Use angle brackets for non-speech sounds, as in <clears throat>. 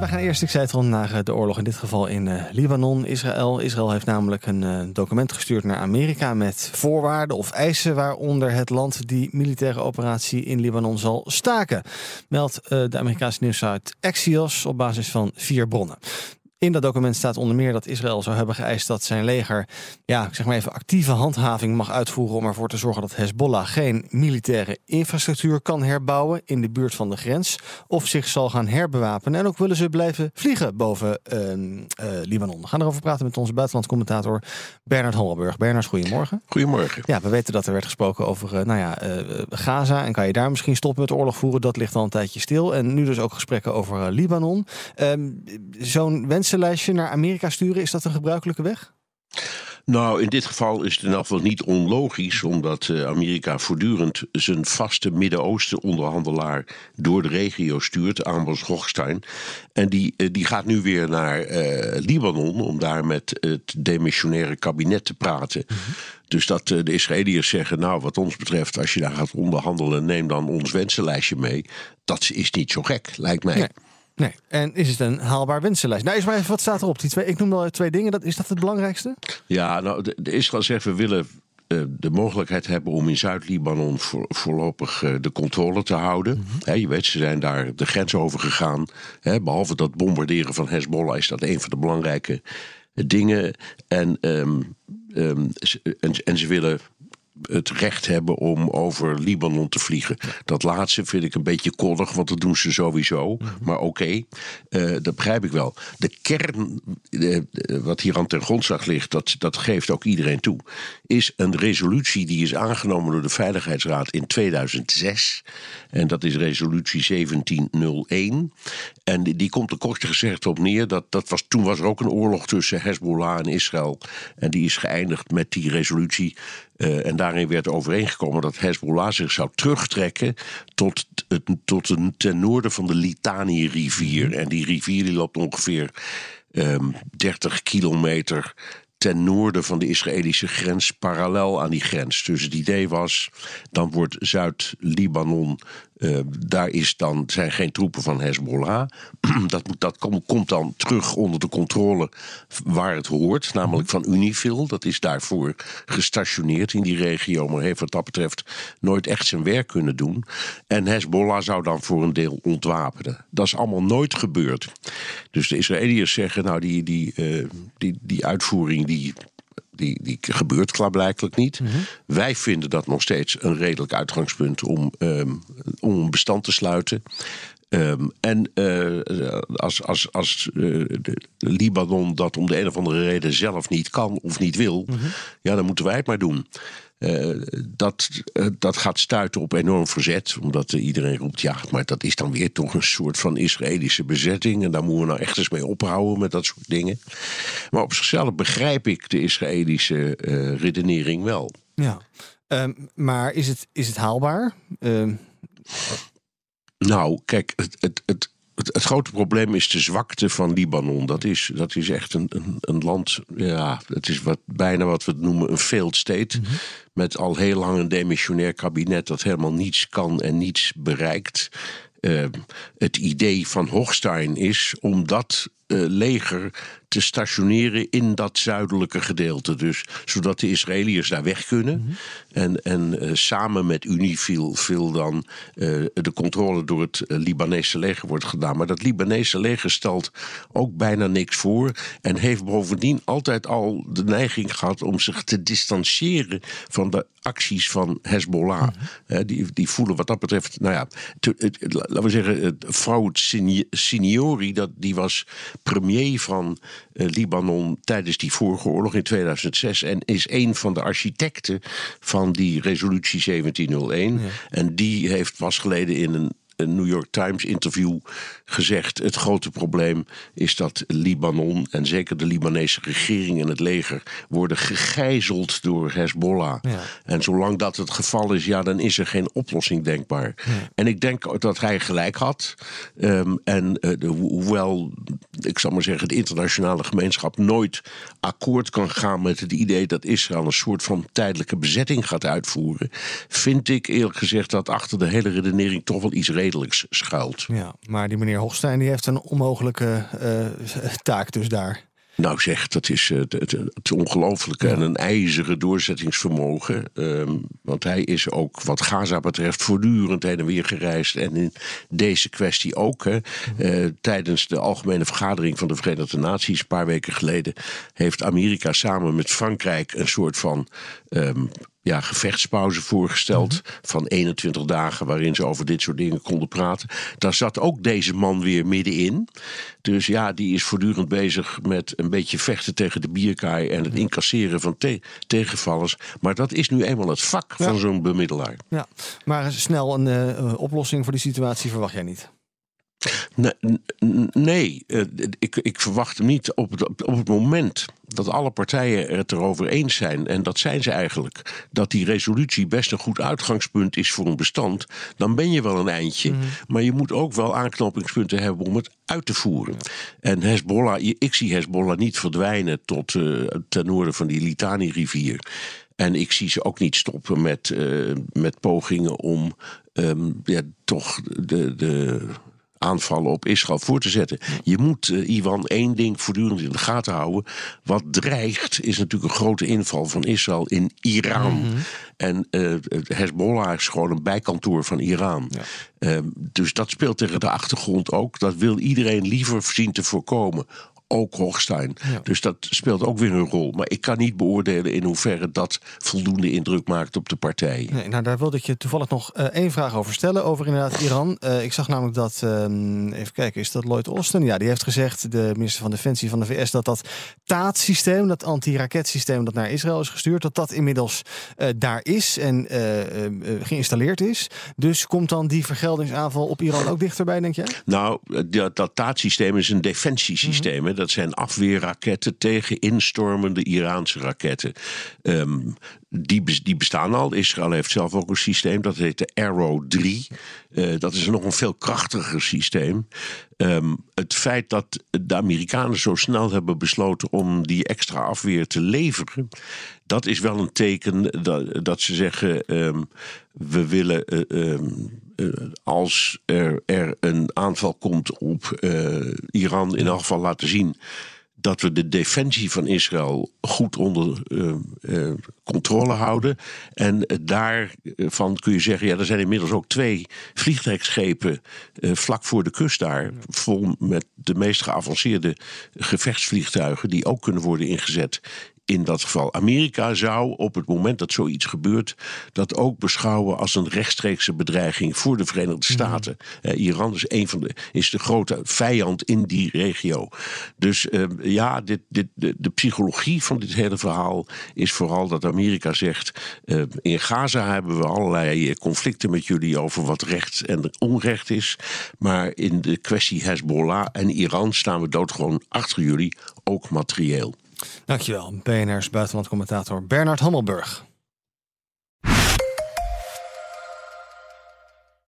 we gaan eerst, ik zei naar eh, de oorlog. In dit geval in eh, Libanon, Israël. Israël heeft namelijk een eh, document gestuurd naar Amerika met voorwaarden of eisen waaronder het land die militaire operatie in Libanon zal staken. Meldt de Amerikaanse nieuwsuit Axios op basis van vier bronnen. In dat document staat onder meer dat Israël zou hebben geëist dat zijn leger, ja, zeg maar even actieve handhaving mag uitvoeren om ervoor te zorgen dat Hezbollah geen militaire infrastructuur kan herbouwen in de buurt van de grens of zich zal gaan herbewapenen. En ook willen ze blijven vliegen boven ehm, eh, Libanon. We gaan erover praten met onze buitenlandcommentator Bernard Hollenburg. Bernard, goedemorgen. Goedemorgen. Ja, we weten dat er werd gesproken over eh, nou ja, eh, Gaza en kan je daar misschien stoppen met oorlog voeren? Dat ligt al een tijdje stil. En nu dus ook gesprekken over Libanon. Ehm, zo'n wens wensenlijstje naar Amerika sturen, is dat een gebruikelijke weg? Nou, in dit geval is het in afval niet onlogisch, omdat eh, Amerika voortdurend zijn vaste Midden-Oosten-onderhandelaar door de regio stuurt, Amos Hochstein. En die, eh, die gaat nu weer naar eh, Libanon om daar met het demissionaire kabinet te praten. Mhm. Dus dat de Israëliërs zeggen, nou wat ons betreft, als je daar gaat onderhandelen, neem dan ons wensenlijstje mee. Dat is niet zo gek, lijkt mij. Nee. En is het een haalbaar winstenlijst? Nou, is maar even wat staat erop. Die twee, ik noem al twee dingen. Dat, is dat het belangrijkste? Ja, nou, de, de Israël zegt we willen eh, de mogelijkheid hebben om in Zuid-Libanon voorlopig eh, de controle te houden. Mhm. je weet, ze zijn daar de grens over gegaan. behalve dat bombarderen van Hezbollah is dat een van de belangrijke eh, dingen. En, en, ehm, ehm, en, ze willen het recht hebben om over Libanon te vliegen. Dat laatste vind ik een beetje koddig, want dat doen ze sowieso. Mhm. Maar oké, eh, dat begrijp ik wel. De kern, wat hier aan ten grondslag ligt, dat, dat geeft ook iedereen toe, is een resolutie die is aangenomen door de Veiligheidsraad in 2006. En dat is resolutie 1701. En die, komt er kort gezegd op neer. Dat, dat was, toen was er ook een oorlog tussen Hezbollah en Israël. En die is geëindigd met die resolutie. Eh, en daarin werd overeengekomen dat Hezbollah zich zou terugtrekken tot, het, tot ten noorden van de Litani-rivier. En die rivier die loopt ongeveer 30 ehm, kilometer ten noorden van de Israëlische grens, parallel aan die grens. Dus het idee was, dan wordt Zuid-Libanon Ehm, daar is dan, zijn geen troepen van Hezbollah. <clears throat> dat moet, dat komt dan terug onder de controle waar het hoort, namelijk van Unifil. Dat is daarvoor gestationeerd in die regio, maar heeft wat dat betreft nooit echt zijn werk kunnen doen. En Hezbollah zou dan voor een deel ontwapenen. Dat is allemaal nooit gebeurd. Dus de Israëliërs zeggen, nou, die, die, eh, die, die uitvoering die die, die gebeurt klaarblijkelijk niet. Mhm. Wij vinden dat nog steeds een redelijk uitgangspunt om, ehm, om een bestand te sluiten. Ehm, en eh, als, als, als eh, Libanon dat om de een of andere reden zelf niet kan of niet wil, mhm. ja, dan moeten wij het maar doen. Eh, dat, dat gaat stuiten op enorm verzet, omdat iedereen roept: ja, maar dat is dan weer toch een soort van Israëlische bezetting. En daar moeten we nou echt eens mee ophouden met dat soort dingen. Maar op zichzelf begrijp ik de Israëlische redenering wel. Ja, ehm, maar is het, is het haalbaar? Ehm, nou, kijk, het, het, het, het, grote probleem is de zwakte van Libanon. Dat is, dat is echt een, een, een land, ja, het is wat, bijna wat we noemen een failed state. Mhm. Met al heel lang een demissionair kabinet dat helemaal niets kan en niets bereikt. Ehm, het idee van Hochstein is om dat eh, leger te stationeren in dat zuidelijke gedeelte. Dus zodat de Israëliërs daar weg kunnen. Mhm. En, en eh, samen met UNIFIL veel dan eh, de controle door het Libanese leger wordt gedaan. Maar dat Libanese leger stelt ook bijna niks voor. En heeft bovendien altijd al de neiging gehad om zich te distancieren van de acties van Hezbollah. Mhm. die, die voelen wat dat betreft, nou ja, laten we zeggen, het Seniori, Signori, dat, die was premier van eh, Libanon tijdens die vorige oorlog in 2006. En is een van de architecten van die resolutie 1701. En die heeft pas geleden in een een New York Times interview gezegd: het grote probleem is dat Libanon en zeker de Libanese regering en het leger worden gegijzeld door Hezbollah. En zolang dat het geval is, ja, dan is er geen oplossing denkbaar. En ik denk dat hij gelijk had. Ehm, en eh, hoewel, ik zal maar zeggen, de internationale gemeenschap nooit akkoord kan gaan met het idee dat Israël een soort van tijdelijke bezetting gaat uitvoeren, vind ik eerlijk gezegd dat achter de hele redenering toch wel iets redelijk schuilt. Ja, maar die meneer Hofstein die heeft een onmogelijke eh, eh, taak dus daar. Nou zeg, dat is eh, het, het, het ongelofelijke en een ijzeren doorzettingsvermogen. Ehm, want hij is ook wat Gaza betreft voortdurend heen en weer gereisd. En in deze kwestie ook. tijdens de algemene vergadering van de Verenigde Naties een paar weken geleden... heeft Amerika samen met Frankrijk een soort van... Ehm, ja, gevechtspauze voorgesteld mhm. van 21 dagen waarin ze over dit soort dingen konden praten. Daar zat ook deze man weer middenin. Dus ja, die is voortdurend bezig met een beetje vechten tegen de bierkaai en het incasseren van te tegenvallers. Maar dat is nu eenmaal het vak van zo'n bemiddelaar. Ja, maar snel een eh, oplossing voor die situatie verwacht jij niet? Nee, eh, ik, ik verwacht niet op het, op het moment dat alle partijen het erover eens zijn, en dat zijn ze eigenlijk, dat die resolutie best een goed uitgangspunt is voor een bestand, dan ben je wel een eindje. Mhm. Maar je moet ook wel aanknopingspunten hebben om het uit te voeren. En Hezbollah, ik zie Hezbollah niet verdwijnen tot eh, ten noorden van die Litani-rivier. En ik zie ze ook niet stoppen met, eh, met pogingen om ehm, ja, toch de, de aanvallen op Israël voor te zetten. Je moet, eh, Iwan, één ding voortdurend in de gaten houden. Wat dreigt is natuurlijk een grote inval van Israël in Iran. Mhm. En uh, Hezbollah is gewoon een bijkantoor van Iran. Ehm, dus dat speelt tegen de achtergrond ook. Dat wil iedereen liever zien te voorkomen ook Hochstein. Dus dat speelt ook weer een rol. Maar ik kan niet beoordelen in hoeverre dat voldoende indruk maakt op de partij. Nee, nou, daar wilde ik je toevallig nog uh, één vraag over stellen. Over inderdaad Iran. Eh, ik zag namelijk dat, ehm, even kijken, is dat Lloyd Austin? Ja, die heeft gezegd, de minister van Defensie van de VS, dat dat taatsysteem, systeem dat anti systeem dat naar Israël is gestuurd, dat dat inmiddels eh, daar is en ehm, geïnstalleerd is. Dus komt dan die vergeldingsaanval op Iran ook dichterbij, denk je? Nou, dat, dat TAAT-systeem is een defensiesysteem. systeem mhm. -hmm. Dat zijn afweerraketten tegen instormende Iraanse raketten. Ehm, die, die, bestaan al. Israël heeft zelf ook een systeem, dat heet de Arrow 3. Eh, dat is nog een veel krachtiger systeem. Ehm, het feit dat de Amerikanen zo snel hebben besloten om die extra afweer te leveren, dat is wel een teken dat, dat ze zeggen: ehm, we willen. Eh, eh, als er, er, een aanval komt op eh, Iran, in elk geval laten zien dat we de defensie van Israël goed onder eh, controle houden. En daarvan kun je zeggen, ja, er zijn inmiddels ook twee vliegtuigschepen vlak voor de kust daar, vol met de meest geavanceerde gevechtsvliegtuigen, die ook kunnen worden ingezet in dat geval Amerika zou op het moment dat zoiets gebeurt, dat ook beschouwen als een rechtstreekse bedreiging voor de Verenigde mhm. Staten. Eh, Iran is een van de, is de grote vijand in die regio. Dus ehm, ja, dit, dit, de, psychologie van dit hele verhaal is vooral dat Amerika zegt: ehm, in Gaza hebben we allerlei eh, conflicten met jullie over wat recht en onrecht is, maar in de kwestie Hezbollah en Iran staan we doodgewoon achter jullie, ook materieel. Dankjewel, PNRs buitenland commentator Bernard Hammelburg.